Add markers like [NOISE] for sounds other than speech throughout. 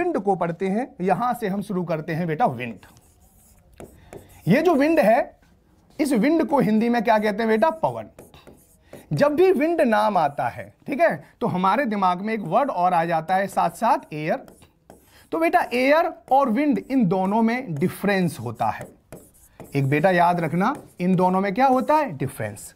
पिंड को पढ़ते हैं यहां से हम शुरू करते हैं बेटा विंड ये जो विंड है इस विंड को हिंदी में क्या कहते हैं बेटा पवन जब भी विंड नाम आता है ठीक है तो हमारे दिमाग में एक वर्ड और आ जाता है साथ साथ एयर तो बेटा एयर और विंड इन दोनों में डिफरेंस होता है एक बेटा याद रखना इन दोनों में क्या होता है डिफरेंस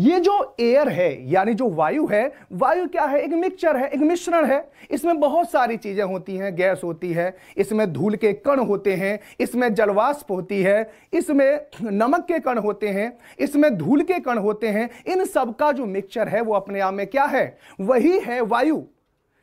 ये जो एयर है यानी जो वायु है वायु क्या है एक मिक्सचर है एक मिश्रण है इसमें बहुत सारी चीज़ें होती हैं गैस होती है इसमें धूल के कण होते हैं इसमें जलवाष्प होती है इसमें नमक के कण होते हैं इसमें धूल के कण होते हैं इन सब का जो मिक्सचर है वो अपने आप में क्या है वही है वायु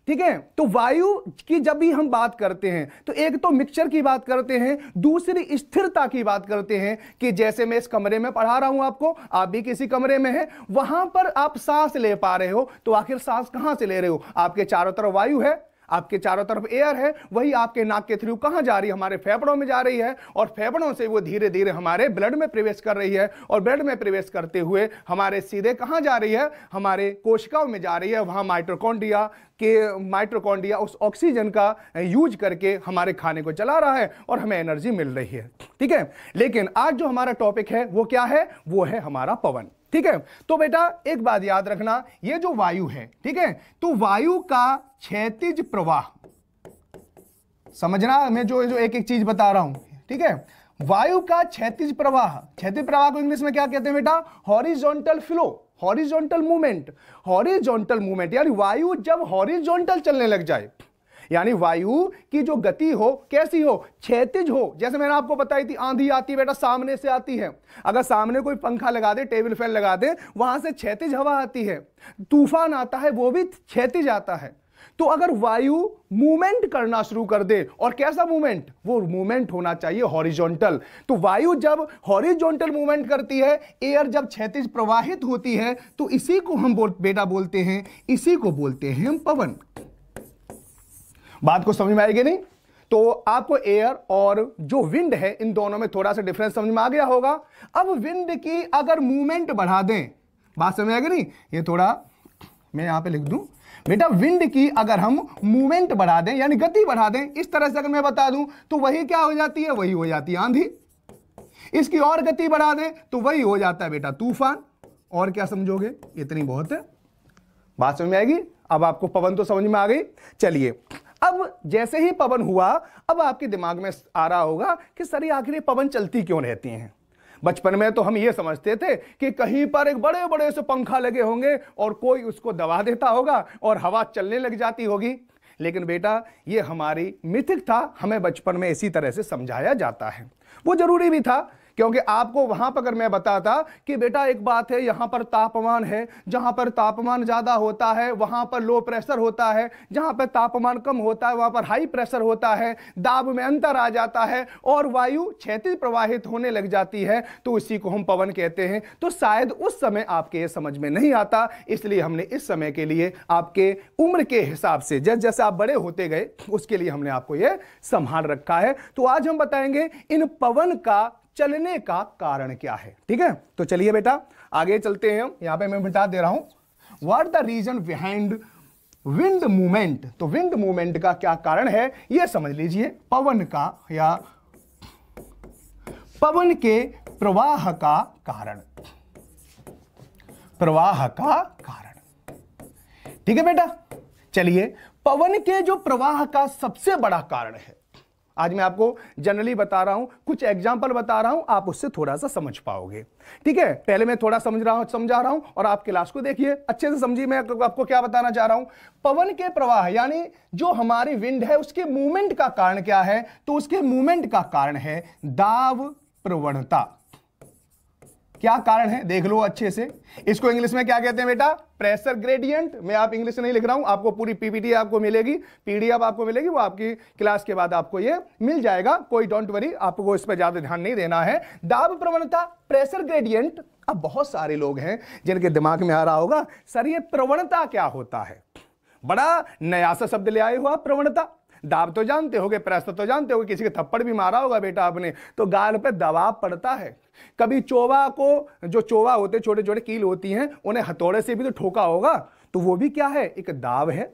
ठीक है तो वायु की जब भी हम बात करते हैं तो एक तो मिक्सचर की बात करते हैं दूसरी स्थिरता की बात करते हैं कि जैसे मैं इस कमरे में पढ़ा रहा हूं आपको आप भी किसी कमरे में हैं वहां पर आप सांस ले पा रहे हो तो आखिर सांस कहां से ले रहे हो आपके चारों तरफ वायु है आपके चारों तरफ एयर है वही आपके नाक के थ्रू कहाँ जा रही है हमारे फेफड़ों में जा रही है और फेफड़ों से वो धीरे धीरे हमारे ब्लड में प्रवेश कर रही है और ब्लड में प्रवेश करते हुए हमारे सीधे कहाँ जा रही है हमारे कोशिकाओं में जा रही है वहाँ माइट्रोकोंडिया के माइट्रोकोंडिया उस ऑक्सीजन का यूज करके हमारे खाने को चला रहा है और हमें एनर्जी मिल रही है ठीक है लेकिन आज जो हमारा टॉपिक है वो क्या है वो है हमारा पवन ठीक है तो बेटा एक बात याद रखना ये जो वायु है ठीक है तो वायु का क्षैतिज प्रवाह समझना मैं जो जो एक एक चीज बता रहा हूं ठीक है वायु का क्षेत्रिज प्रवाह क्षैतिज प्रवाह को इंग्लिश में क्या कहते हैं बेटा horizontal flow horizontal movement horizontal movement यानी वायु जब हॉरिजॉन्टल चलने लग जाए यानी वायु की जो गति हो कैसी हो क्षेत्रज हो जैसे मैंने आपको बताई थी आंधी आती है बेटा सामने से आती है अगर सामने कोई पंखा लगा दे टेबल फैन लगा दे वहां से क्षेत्रज हवा आती है तूफान आता है वो भी क्षेत्रज आता है तो अगर वायु मूवमेंट करना शुरू कर दे और कैसा मूवमेंट वो मूवमेंट होना चाहिए हॉरिजॉन्टल तो वायु जब हॉरिजॉन्टल मूवमेंट करती है एयर जब क्षैतिज प्रवाहित होती है तो इसी को हम बोल बेटा बोलते हैं इसी को बोलते हैं हम पवन बात को समझ में आएगी नहीं तो आपको एयर और जो विंड है इन दोनों में थोड़ा सा डिफरेंस समझ में आ गया होगा अब विंड की अगर मूवमेंट बढ़ा दें बात समझ आएगी नहीं ये थोड़ा मैं यहां पे लिख दूं बेटा विंड की अगर हम मूवमेंट बढ़ा दें यानी गति बढ़ा दें इस तरह से अगर मैं बता दूं तो वही क्या हो जाती है वही हो जाती है आंधी इसकी और गति बढ़ा दें तो वही हो जाता है बेटा तूफान और क्या समझोगे इतनी बहुत है बात समझ में आएगी अब आपको पवन तो समझ में आ गई चलिए अब जैसे ही पवन हुआ अब आपके दिमाग में आ रहा होगा कि सर ये आखिर पवन चलती क्यों रहती हैं बचपन में तो हम ये समझते थे कि कहीं पर एक बड़े बड़े से पंखा लगे होंगे और कोई उसको दबा देता होगा और हवा चलने लग जाती होगी लेकिन बेटा ये हमारी मिथिक था हमें बचपन में इसी तरह से समझाया जाता है वो जरूरी भी था क्योंकि आपको वहां पर अगर मैं बताता कि बेटा एक बात है यहां पर तापमान है जहां पर तापमान ज्यादा होता है वहां पर लो प्रेशर होता है जहां पर तापमान कम होता है वहां पर हाई प्रेशर होता है दाब में अंतर आ जाता है और वायु क्षेत्र प्रवाहित होने लग जाती है तो इसी को हम पवन कहते हैं तो शायद उस समय आपके ये समझ में नहीं आता इसलिए हमने इस समय के लिए आपके उम्र के हिसाब से जैसे जैसे आप बड़े होते गए उसके लिए हमने आपको ये संभाल रखा है तो आज हम बताएंगे इन पवन का चलने का कारण क्या है ठीक है तो चलिए बेटा आगे चलते हैं यहां पे मैं मिटा दे रहा हूं what the reason behind wind movement तो विंड मूवमेंट का क्या कारण है यह समझ लीजिए पवन का या पवन के प्रवाह का कारण प्रवाह का कारण ठीक है बेटा चलिए पवन के जो प्रवाह का सबसे बड़ा कारण है आज मैं आपको जनरली बता रहा हूं कुछ एग्जाम्पल बता रहा हूं आप उससे थोड़ा सा समझ पाओगे ठीक है पहले मैं थोड़ा समझ रहा हूं समझा रहा हूं और आप क्लास को देखिए अच्छे से समझिए मैं आपको क्या बताना चाह रहा हूं पवन के प्रवाह यानी जो हमारी विंड है उसके मूवमेंट का कारण क्या है तो उसके मूवमेंट का कारण है दाव प्रवणता क्या कारण है देख लो अच्छे से इसको इंग्लिश में क्या कहते हैं बेटा प्रेशर ग्रेडियंट मैं आप इंग्लिश नहीं लिख रहा हूं आपको पूरी पीपीटी आपको मिलेगी पीडीएफ आपको मिलेगी वो आपकी क्लास के बाद आपको ये मिल जाएगा कोई डोंट वरी आपको इस पर ज्यादा ध्यान नहीं देना है दाब प्रवणता प्रेशर ग्रेडियंट अब बहुत सारे लोग हैं जिनके दिमाग में आ रहा होगा सर यह प्रवणता क्या होता है बड़ा नया सा शब्द ले आए हुआ प्रवणता दाब तो जानते होगे प्रस्त तो जानते होगे किसी के थप्पड़ भी मारा होगा बेटा आपने तो गाल पे दबाव पड़ता है कभी चोवा को जो चोवा होते छोटे छोटे कील होती हैं उन्हें हथौड़े से भी तो ठोका होगा तो वो भी क्या है एक दाब है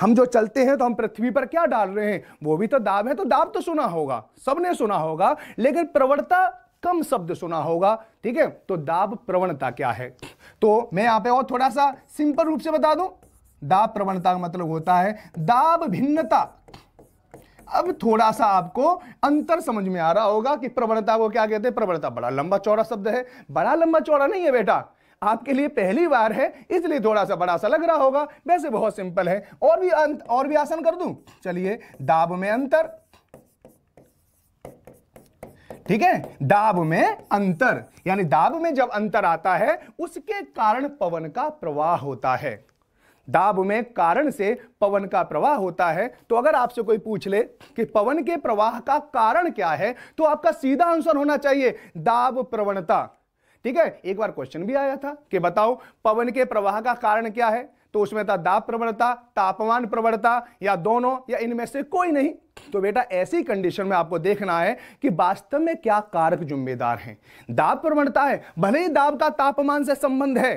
हम जो चलते हैं तो हम पृथ्वी पर क्या डाल रहे हैं वो भी तो दाब है तो दाब तो सुना होगा सबने सुना होगा लेकिन प्रवणता कम शब्द सुना होगा ठीक है तो दाब प्रवणता क्या है तो मैं यहां पे और थोड़ा सा सिंपल रूप से बता दूं दाब प्रवणता का मतलब होता है दाब भिन्नता अब थोड़ा सा आपको अंतर समझ में आ रहा होगा कि प्रवणता को क्या कहते हैं प्रवणता बड़ा लंबा चौड़ा शब्द है बड़ा लंबा चौड़ा नहीं है बेटा आपके लिए पहली बार है इसलिए थोड़ा सा बड़ा सा लग रहा होगा वैसे बहुत सिंपल है और भी अंत और भी आसन कर दूं चलिए दाब में अंतर ठीक है दाब में अंतर यानी दाब में जब अंतर आता है उसके कारण पवन का प्रवाह होता है दाब में कारण से पवन का प्रवाह होता है तो अगर आपसे कोई पूछ ले कि पवन के प्रवाह का कारण क्या है तो आपका सीधा आंसर होना चाहिए दाब प्रवणता ठीक है एक बार क्वेश्चन भी आया था कि बताओ पवन के प्रवाह का कारण क्या है तो उसमें था दाब प्रवणता तापमान प्रवणता या दोनों या इनमें से कोई नहीं तो बेटा ऐसी कंडीशन में आपको देखना है कि वास्तव में क्या कारक जिम्मेदार हैं दाब प्रवणता है भले ही दाब का तापमान से संबंध है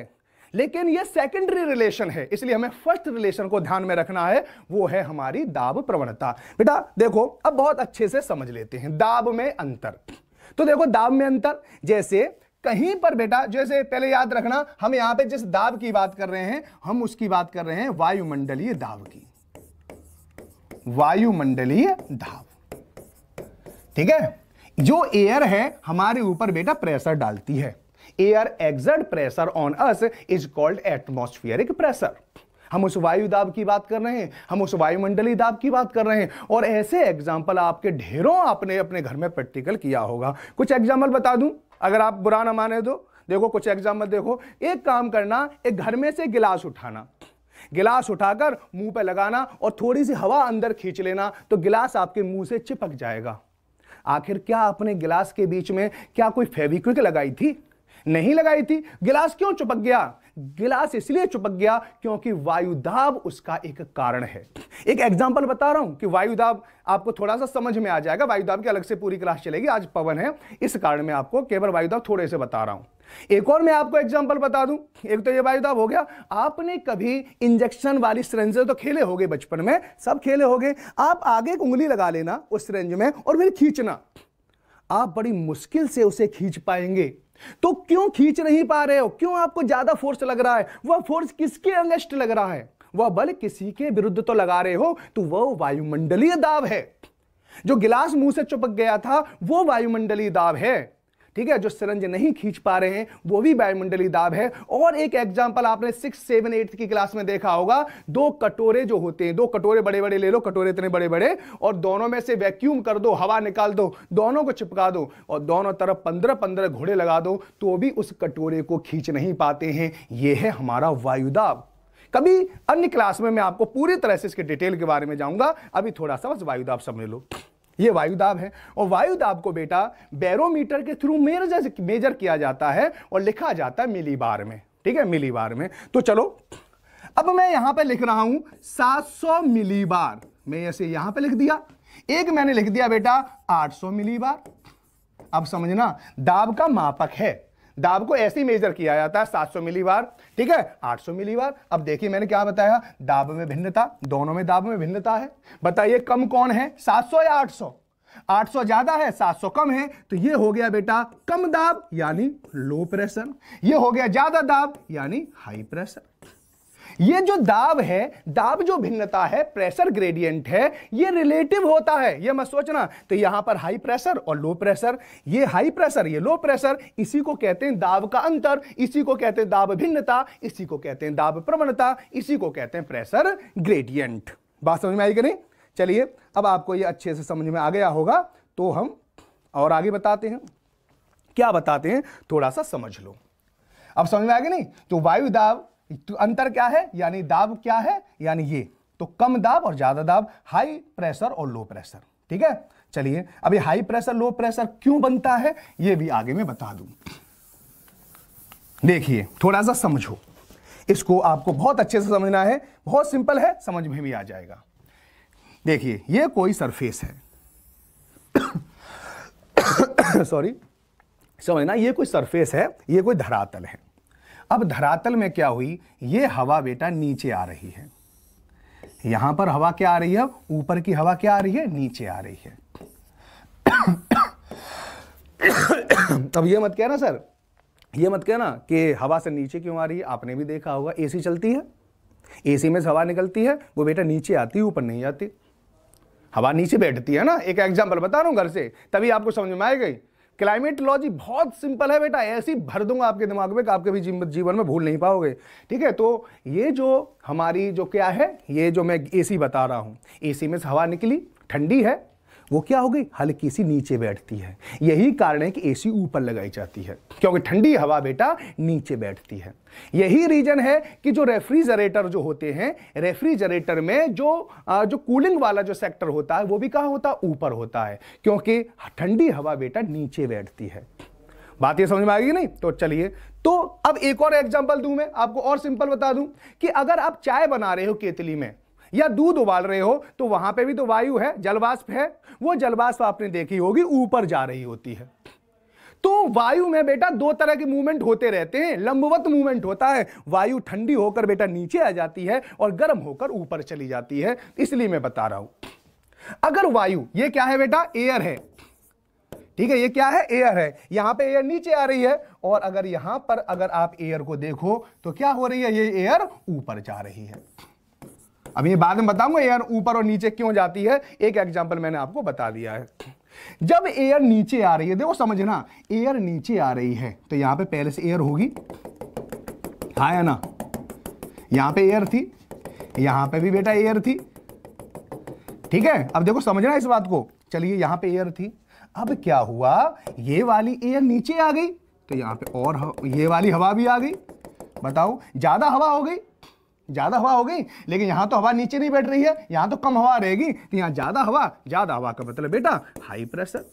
लेकिन ये सेकेंडरी रिलेशन है इसलिए हमें फर्स्ट रिलेशन को ध्यान में रखना है वो है हमारी दाब प्रवणता बेटा देखो अब बहुत अच्छे से समझ लेते हैं दाब में अंतर तो देखो दाब में अंतर जैसे कहीं पर बेटा जैसे पहले याद रखना हम यहां पे जिस दाब की बात कर रहे हैं हम उसकी बात कर रहे हैं वायुमंडलीय दाब की वायुमंडलीय दाब ठीक है जो एयर है हमारे ऊपर बेटा प्रेशर डालती है air exert pressure on us is called atmospheric pressure हम उस वायु दाब की बात कर रहे हैं हम उस वायुमंडली दाब की बात कर रहे हैं और ऐसे एग्जाम्पल आपके ढेरों आपने अपने घर में प्रैक्टिकल किया होगा कुछ एग्जाम्पल बता दूं अगर आप बुरा ना माने तो देखो कुछ एग्जाम्पल देखो एक काम करना एक घर में से गिलास उठाना गिलास उठाकर मुंह पे लगाना और थोड़ी सी हवा अंदर खींच लेना तो गिलास आपके मुंह से चिपक जाएगा आखिर क्या आपने गिलास के बीच में क्या कोई फेविक्विक लगाई थी नहीं लगाई थी गिलास क्यों चुपक गया गिलास इसलिए चुपक गया क्योंकि वायुदाब उसका एक कारण है एक एग्जाम्पल बता रहा हूं कि वायुदाब आपको थोड़ा सा समझ में आ जाएगा वायुदाब की अलग से पूरी क्लास चलेगी आज पवन है इस कारण में आपको केवल वायुदाब थोड़े से बता रहा हूं एक और मैं आपको एग्जाम्पल बता दूं एक तो ये वायुदाब हो गया आपने कभी इंजेक्शन वाली सरेंज तो खेले हो बचपन में सब खेले हो आप आगे उंगली लगा लेना उस सरेंज में और फिर खींचना आप बड़ी मुश्किल से उसे खींच पाएंगे तो क्यों खींच नहीं पा रहे हो क्यों आपको ज्यादा फोर्स लग रहा है वह फोर्स किसके अंगेस्ट लग रहा है वह बल किसी के विरुद्ध तो लगा रहे हो तो वह वायुमंडलीय दाब है जो गिलास मुंह से चुपक गया था वो वायुमंडलीय दाब है ठीक है जो सिरंज नहीं खींच पा रहे हैं वो भी वायुमंडली दाब है और एक एग्जाम्पल आपने सिक्स सेवन एट की क्लास में देखा होगा दो कटोरे जो होते हैं दो कटोरे बड़े बड़े ले लो कटोरे इतने बड़े बड़े और दोनों में से वैक्यूम कर दो हवा निकाल दो दोनों को चिपका दो और दोनों तरफ पंद्रह पंद्रह घोड़े लगा दो तो भी उस कटोरे को खींच नहीं पाते हैं ये है हमारा वायुदाब कभी अन्य क्लास में मैं आपको पूरी तरह से इसके डिटेल के बारे में जाऊंगा अभी थोड़ा सा बस वायुदाब समझ लो ये वायुदाब है और वायुदाब को बेटा बैरोमीटर के थ्रू मेजर मेजर किया जाता है और लिखा जाता है मिली बार में ठीक है मिली बार में तो चलो अब मैं यहां पर लिख रहा हूं 700 बार मैं ऐसे यहां पर लिख दिया एक मैंने लिख दिया बेटा 800 बार अब समझना दाब का मापक है दाब को ऐसे ही मेजर किया जाता है 700 बार ठीक है 800 बार अब देखिए मैंने क्या बताया दाब में भिन्नता दोनों में दाब में भिन्नता है बताइए कम कौन है 700 या 800 800 ज्यादा है 700 कम है तो ये हो गया बेटा कम दाब यानी लो प्रेशर ये हो गया ज्यादा दाब यानी हाई प्रेशर ये जो दाब है दाब जो भिन्नता है प्रेशर ग्रेडियंट है ये रिलेटिव होता है ये मत सोचना तो यहां पर हाई प्रेशर और लो प्रेशर ये हाई प्रेशर ये लो प्रेशर इसी को कहते हैं दाब का अंतर इसी को कहते हैं दाब भिन्नता इसी को कहते हैं दाब प्रवणता इसी को कहते हैं प्रेशर ग्रेडियंट बात समझ में आई कि नहीं चलिए अब आपको ये अच्छे से समझ में आ गया होगा तो हम और आगे बताते हैं क्या बताते हैं थोड़ा सा समझ लो अब समझ में आ गया नहीं तो वायु दाब तो अंतर क्या है यानी दाब क्या है यानी ये तो कम दाब और ज्यादा दाब हाई प्रेशर और लो प्रेशर ठीक है चलिए अभी हाई प्रेशर लो प्रेशर क्यों बनता है ये भी आगे मैं बता दूं देखिए थोड़ा सा समझो इसको आपको बहुत अच्छे से समझना है बहुत सिंपल है समझ में भी आ जाएगा देखिए ये कोई सरफेस है सॉरी [COUGHS] समझना ये कोई सरफेस है ये कोई धरातल है अब धरातल में क्या हुई ये हवा बेटा नीचे आ रही है यहां पर हवा क्या आ रही है ऊपर की हवा क्या आ रही है नीचे आ रही है अब [COUGHS] ये मत कहना सर ये मत कहना कि हवा से नीचे क्यों आ रही है आपने भी देखा होगा एसी चलती है एसी में से हवा निकलती है वो बेटा नीचे आती है ऊपर नहीं आती हवा नीचे बैठती है ना एक एग्जाम्पल बता रहा हूँ घर से तभी आपको समझ में गई क्लाइमेटोलॉजी बहुत सिंपल है बेटा ऐसी भर दूंगा आपके दिमाग में कि आपके भी जीवन में भूल नहीं पाओगे ठीक है तो ये जो हमारी जो क्या है ये जो मैं एसी बता रहा हूँ एसी में से हवा निकली ठंडी है वो क्या हो गई हल्की सी नीचे बैठती है यही कारण है कि एसी ऊपर लगाई जाती है क्योंकि ठंडी हवा बेटा नीचे बैठती है यही रीजन है कि जो रेफ्रिजरेटर जो होते हैं रेफ्रिजरेटर में जो जो कूलिंग वाला जो सेक्टर होता है वो भी कहाँ होता है ऊपर होता है क्योंकि ठंडी हवा बेटा नीचे बैठती है बात ये समझ में आएगी नहीं तो चलिए तो अब एक और एग्जाम्पल दूं मैं आपको और सिंपल बता दूं कि अगर आप चाय बना रहे हो केतली में या दूध उबाल रहे हो तो वहां पे भी तो वायु है जलवाष्प है वो जलवाष्प आपने देखी होगी ऊपर जा रही होती है तो वायु में बेटा दो तरह के मूवमेंट होते रहते हैं लंबवत मूवमेंट होता है वायु ठंडी होकर बेटा नीचे आ जाती है और गर्म होकर ऊपर चली जाती है इसलिए मैं बता रहा हूं अगर वायु ये क्या है बेटा एयर है ठीक है ये क्या है एयर है यहां पे एयर नीचे आ रही है और अगर यहां पर अगर आप एयर को देखो तो क्या हो रही है ये एयर ऊपर जा रही है अब ये बाद में बताऊंगा एयर ऊपर और नीचे क्यों जाती है एक एग्जाम्पल मैंने आपको बता दिया है जब एयर नीचे आ रही है देखो समझना एयर नीचे आ रही है तो यहां पे पहले से एयर होगी हाँ या ना यहां पे एयर थी यहां पे भी बेटा एयर थी ठीक है अब देखो समझना इस बात को चलिए यहां पे एयर थी अब क्या हुआ ये वाली एयर नीचे आ गई तो यहां पे और ये वाली हवा भी आ गई बताओ ज्यादा हवा हो गई ज़्यादा हवा हो गई लेकिन यहां तो हवा नीचे नहीं बैठ रही है यहां तो कम हवा रहेगी तो यहां ज़्यादा हवा ज़्यादा हवा का मतलब बेटा हाई प्रेशर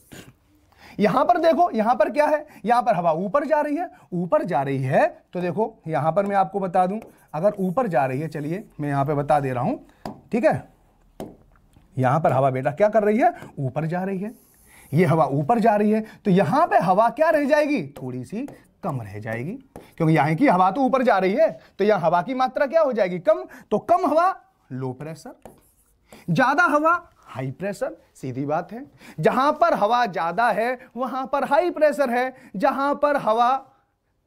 यहां पर देखो यहां पर क्या है यहां पर हवा ऊपर जा रही है ऊपर जा रही है तो देखो यहां पर मैं आपको बता दूं अगर ऊपर जा रही है चलिए मैं यहां पर बता दे रहा हूं ठीक है यहां पर हवा बेटा क्या कर रही है ऊपर जा रही है ये हवा ऊपर जा रही है तो यहां पे हवा क्या रह जाएगी थोड़ी सी कम रह जाएगी क्योंकि यहाँ की हवा तो ऊपर जा रही है तो यहाँ हवा की मात्रा क्या हो जाएगी कम तो कम हवा लो प्रेशर ज्यादा हवा हाई प्रेशर सीधी बात है जहां पर हवा ज्यादा है वहां पर हाई प्रेशर है जहां पर हवा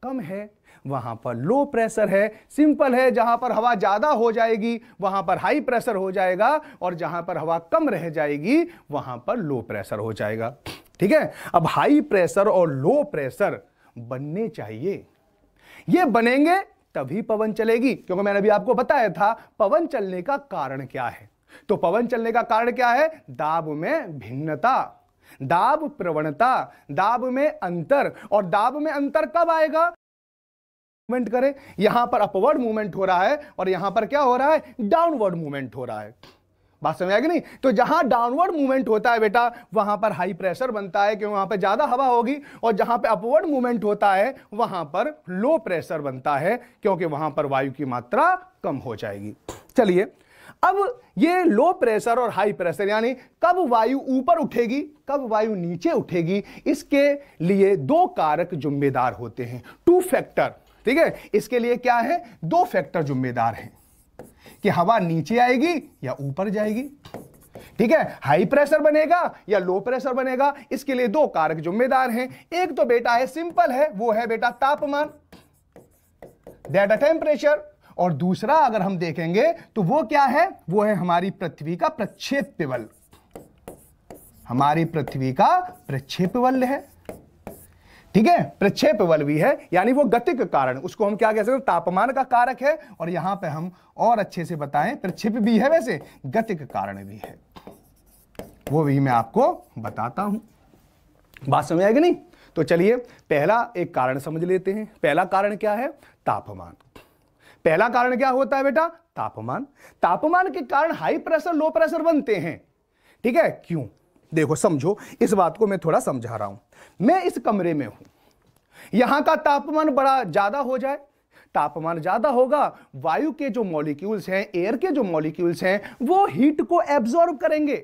कम है वहां पर लो प्रेशर है सिंपल है जहां पर हवा ज्यादा हो जाएगी वहां पर हाई प्रेशर हो जाएगा और जहां पर हवा कम रह जाएगी वहां पर लो प्रेशर हो जाएगा ठीक है अब हाई प्रेशर और लो प्रेशर बनने चाहिए ये बनेंगे तभी पवन चलेगी क्योंकि मैंने अभी आपको बताया था पवन चलने का कारण क्या है तो पवन चलने का कारण क्या है दाब में भिन्नता दाब प्रवणता दाब में अंतर और दाब में अंतर कब आएगा मूवमेंट करें यहां पर अपवर्ड मूवमेंट हो रहा है और यहां पर क्या हो रहा है डाउनवर्ड मूवमेंट हो रहा है बात समझ आएगी नहीं तो जहां डाउनवर्ड मूवमेंट होता है बेटा वहां पर हाई प्रेशर बनता है क्योंकि वहां पर ज्यादा हवा होगी और जहां पर अपवर्ड मूवमेंट होता है वहां पर लो प्रेशर बनता है क्योंकि वहां पर वायु की मात्रा कम हो जाएगी चलिए अब ये लो प्रेशर और हाई प्रेशर यानी कब वायु ऊपर उठेगी कब वायु नीचे उठेगी इसके लिए दो कारक जिम्मेदार होते हैं टू फैक्टर ठीक है इसके लिए क्या है दो फैक्टर जिम्मेदार हैं कि हवा नीचे आएगी या ऊपर जाएगी ठीक है हाई प्रेशर बनेगा या लो प्रेशर बनेगा इसके लिए दो कारक जिम्मेदार हैं एक तो बेटा है सिंपल है वो है बेटा तापमान डेटा टेम्परेचर और दूसरा अगर हम देखेंगे तो वो क्या है वो है हमारी पृथ्वी का प्रक्षेप्य बल हमारी पृथ्वी का प्रक्षेप्य बल है ठीक है प्रक्षेप बल भी है यानी वो गति कारण उसको हम क्या कह सकते हैं तापमान का कारक है और यहां पे हम और अच्छे से बताएं प्रक्षेप भी है वैसे गति कारण भी है वो भी मैं आपको बताता हूं बात समझ आएगी नहीं तो चलिए पहला एक कारण समझ लेते हैं पहला कारण क्या है तापमान पहला कारण क्या होता है बेटा तापमान तापमान के कारण हाई प्रेशर लो प्रेशर बनते हैं ठीक है क्यों देखो समझो इस बात को मैं थोड़ा समझा रहा हूं मैं इस कमरे में हूं यहां का तापमान बड़ा ज्यादा हो जाए तापमान ज्यादा होगा वायु के जो मॉलिक्यूल्स हैं एयर के जो मॉलिक्यूल्स हैं वो हीट को एब्जॉर्ब करेंगे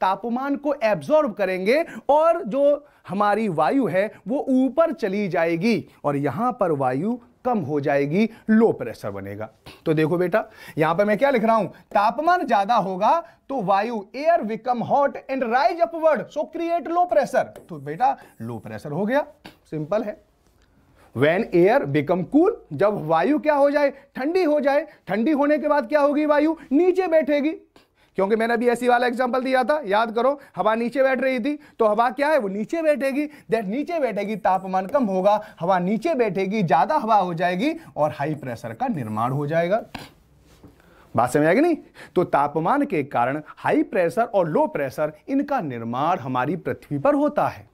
तापमान को एब्जॉर्ब करेंगे और जो हमारी वायु है वो ऊपर चली जाएगी और यहां पर वायु कम हो जाएगी लो प्रेशर बनेगा तो देखो बेटा यहां पर मैं क्या लिख रहा हूं तापमान ज्यादा होगा तो वायु air become hot and rise upward so create low pressure तो बेटा लो प्रेशर हो गया सिंपल है When एयर बिकम कूल जब वायु क्या हो जाए ठंडी हो जाए ठंडी होने के बाद क्या होगी वायु नीचे बैठेगी क्योंकि मैंने अभी ऐसी वाला एग्जाम्पल दिया था याद करो हवा नीचे बैठ रही थी तो हवा क्या है वो नीचे बैठेगी देट नीचे बैठेगी तापमान कम होगा हवा नीचे बैठेगी ज़्यादा हवा हो जाएगी और हाई प्रेशर का निर्माण हो जाएगा बात समझ आएगी नहीं तो तापमान के कारण हाई प्रेशर और लो प्रेशर इनका निर्माण हमारी पृथ्वी पर होता है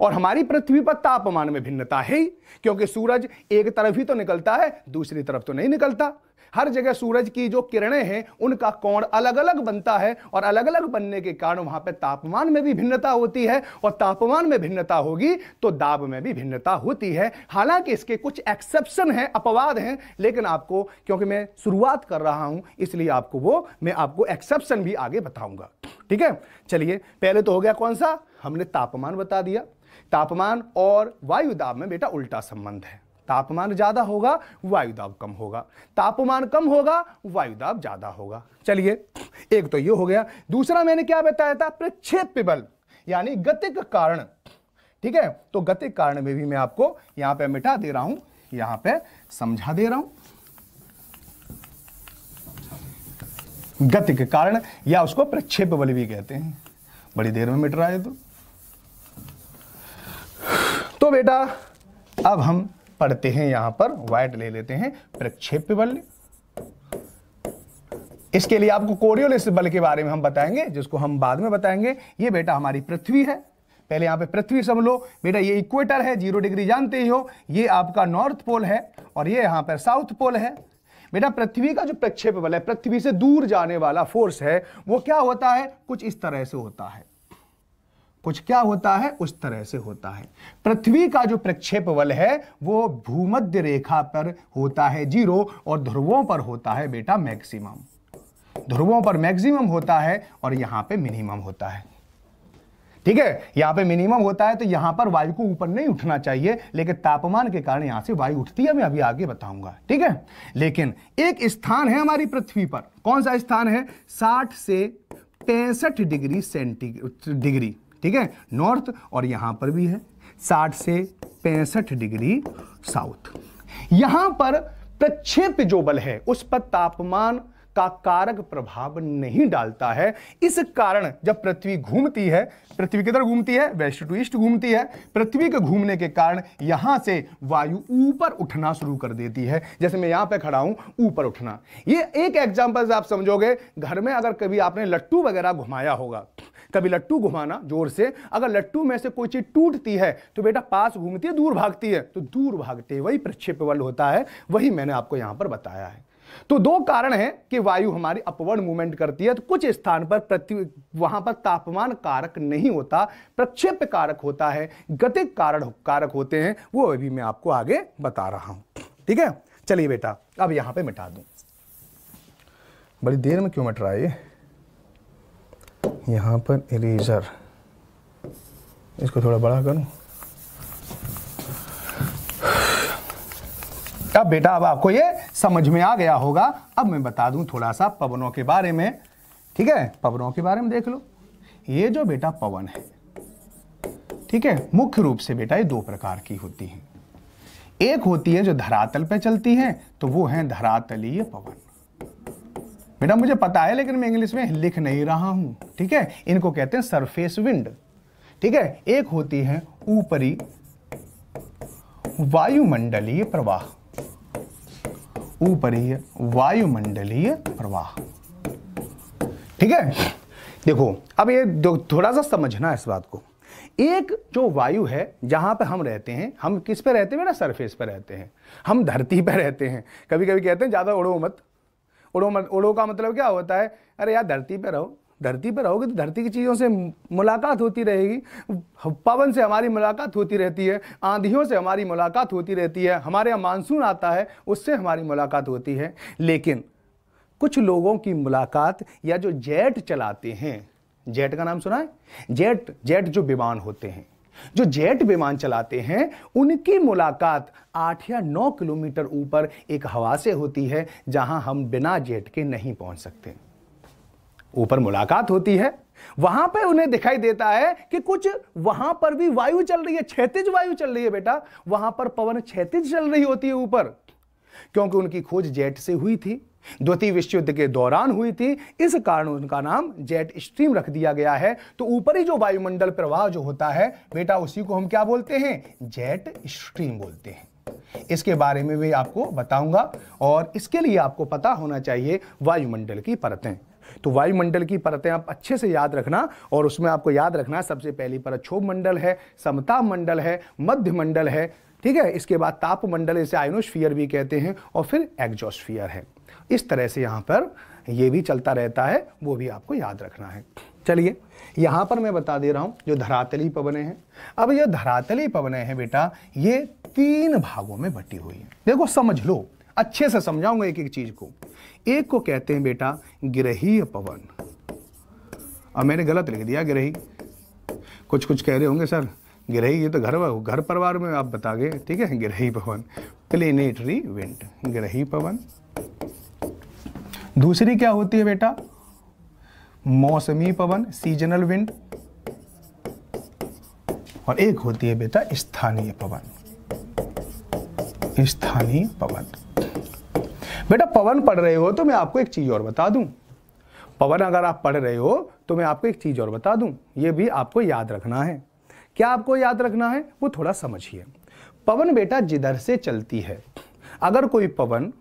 और हमारी पृथ्वी पर तापमान में भिन्नता है ही क्योंकि सूरज एक तरफ ही तो निकलता है दूसरी तरफ तो नहीं निकलता हर जगह सूरज की जो किरणें हैं उनका कोण अलग अलग बनता है और अलग अलग बनने के कारण वहां पर तापमान में भी भिन्नता होती है और तापमान में भिन्नता होगी तो दाब में भी भिन्नता होती है हालांकि इसके कुछ एक्सेप्शन हैं अपवाद हैं लेकिन आपको क्योंकि मैं शुरुआत कर रहा हूं इसलिए आपको वो मैं आपको एक्सेप्शन भी आगे बताऊंगा ठीक है चलिए पहले तो हो गया कौन सा हमने तापमान बता दिया तापमान और वायु दाब में बेटा उल्टा संबंध है तापमान ज़्यादा होगा वायुदाब कम होगा तापमान कम होगा वायुदाब ज़्यादा होगा चलिए एक तो ये हो गया दूसरा मैंने क्या बताया था प्रक्षेप बल यानी गतिक कारण ठीक है तो गतिक कारण में भी मैं आपको यहां पे मिटा दे रहा हूं यहां पे समझा दे रहा हूं गतिक कारण या उसको प्रक्षेप बल भी कहते हैं बड़ी देर में मिट रहा है तो, तो बेटा अब हम पढ़ते हैं यहां पर वाइट ले लेते हैं प्रक्षेप बल इसके लिए आपको कोरियोलिस बल के बारे में हम बताएंगे जिसको हम बाद में बताएंगे ये बेटा हमारी पृथ्वी है पहले यहां पे पृथ्वी समझ लो बेटा ये इक्वेटर है जीरो डिग्री जानते ही हो ये आपका नॉर्थ पोल है और ये यहाँ पर साउथ पोल है बेटा पृथ्वी का जो प्रक्षेप बल है पृथ्वी से दूर जाने वाला फोर्स है वो क्या होता है कुछ इस तरह से होता है कुछ क्या होता है उस तरह से होता है पृथ्वी का जो प्रक्षेप बल है वो भूमध्य रेखा पर होता है जीरो और ध्रुवों पर होता है बेटा मैक्सिमम ध्रुवों पर मैक्सिमम होता है और यहां पे मिनिमम होता है ठीक है यहां पे मिनिमम होता है तो यहां पर वायु को ऊपर नहीं उठना चाहिए लेकिन तापमान के कारण यहां से वायु उठती है मैं अभी आगे बताऊंगा ठीक है लेकिन एक स्थान है हमारी पृथ्वी पर कौन सा स्थान है साठ से पैंसठ डिग्री सेंटी डिग्री ठीक है नॉर्थ और यहां पर भी है साठ से पैंसठ डिग्री साउथ यहां पर प्रक्षेप जो बल है उस पर तापमान का कारक प्रभाव नहीं डालता है इस कारण जब पृथ्वी घूमती है पृथ्वी किधर घूमती है वेस्ट टू ईस्ट घूमती है पृथ्वी के घूमने के कारण यहां से वायु ऊपर उठना शुरू कर देती है जैसे मैं यहां पे खड़ा हूं ऊपर उठना ये एक एग्जांपल आप समझोगे घर में अगर कभी आपने लट्टू वगैरह घुमाया होगा कभी लट्टू घुमाना जोर से अगर लट्टू में से कोई चीज टूटती है तो बेटा पास घूमती है दूर भागती है तो दूर भागते वही प्रक्षेप बल होता है वही मैंने आपको यहां पर बताया है तो दो कारण हैं कि वायु हमारी अपवर्ड मूवमेंट करती है तो कुछ स्थान पर प्रति वहां पर तापमान कारक नहीं होता प्रक्षेप कारक होता है गतिक कारण कारक होते हैं वो अभी मैं आपको आगे बता रहा हूं ठीक है चलिए बेटा अब यहां पे मिटा दूं बड़ी देर में क्यों मिट रहा है ये यहाँ पर इरेजर इसको थोड़ा बड़ा करूँ अब बेटा अब आपको ये समझ में आ गया होगा अब मैं बता दूं थोड़ा सा पवनों के बारे में ठीक है पवनों के बारे में देख लो ये जो बेटा पवन है ठीक है मुख्य रूप से बेटा ये दो प्रकार की होती हैं एक होती है जो धरातल पे चलती है तो वो है धरातलीय पवन बेटा मुझे पता है लेकिन मैं इंग्लिश में लिख नहीं रहा हूं ठीक है इनको कहते हैं सरफेस विंड ठीक है एक होती है ऊपरी वायुमंडलीय प्रवाह ऊपरी वायुमंडलीय प्रवाह ठीक है देखो अब ये थोड़ा सा समझना इस बात को एक जो वायु है जहां पर हम रहते हैं हम किस पे रहते हैं बेटा सरफेस पर रहते हैं हम धरती पर रहते हैं कभी कभी कहते हैं ज़्यादा उड़ो मत उड़ो मत उड़ो का मतलब क्या होता है अरे यार धरती पर रहो धरती पर रहोगे तो धरती की चीज़ों से मुलाकात होती रहेगी पवन से हमारी मुलाकात होती रहती है आंधियों से हमारी मुलाकात होती रहती है हमारे यहाँ मानसून आता है उससे हमारी मुलाकात होती है लेकिन कुछ लोगों की मुलाकात या जो जेट चलाते हैं जेट का नाम सुना है जेट जेट जो विमान होते हैं जो जेट विमान चलाते हैं उनकी मुलाकात आठ या नौ किलोमीटर ऊपर एक हवा से होती है जहां हम बिना जेट के नहीं पहुंच सकते ऊपर मुलाकात होती है वहां पे उन्हें दिखाई देता है कि कुछ वहां पर भी वायु चल रही है क्षैतिज वायु चल रही है बेटा वहां पर पवन क्षैतिज चल रही होती है ऊपर क्योंकि उनकी खोज जेट से हुई थी द्वितीय विश्व युद्ध के दौरान हुई थी इस कारण उनका नाम जेट स्ट्रीम रख दिया गया है तो ऊपरी जो वायुमंडल प्रवाह जो होता है बेटा उसी को हम क्या बोलते हैं जेट स्ट्रीम बोलते हैं इसके बारे में भी आपको बताऊंगा और इसके लिए आपको पता होना चाहिए वायुमंडल की परतें तो वायुमंडल की परतें आप अच्छे से याद रखना और उसमें आपको याद रखना सबसे पहली परत क्षोभ मंडल है समता मंडल है मध्य मंडल है ठीक है इसके बाद तापमंडल इसे आयनोस्फियर भी कहते हैं और फिर एग्जोस्फियर है इस तरह से यहाँ पर ये भी चलता रहता है वो भी आपको याद रखना है चलिए यहाँ पर मैं बता दे रहा हूँ जो धरातली पवने हैं अब ये धरातली पवने हैं बेटा ये तीन भागों में बटी हुई है देखो समझ लो अच्छे से समझाऊंगा एक एक चीज को एक को कहते हैं बेटा ग्रहीय पवन अब मैंने गलत लिख दिया ग्रही कुछ कुछ कह रहे होंगे सर ग्रही ये तो घर घर परिवार में आप बता गए ठीक है ग्रही पवन प्लेनेटरी विंट ग्रही पवन दूसरी क्या होती है बेटा मौसमी पवन सीजनल विंड और एक होती है बेटा स्थानीय पवन स्थानीय पवन बेटा पवन पढ़ रहे हो तो मैं आपको एक चीज और बता दूं पवन अगर आप पढ़ रहे हो तो मैं आपको एक चीज और बता दूं ये भी आपको याद रखना है क्या आपको याद रखना है वो थोड़ा समझिए पवन बेटा जिधर से चलती है अगर कोई पवन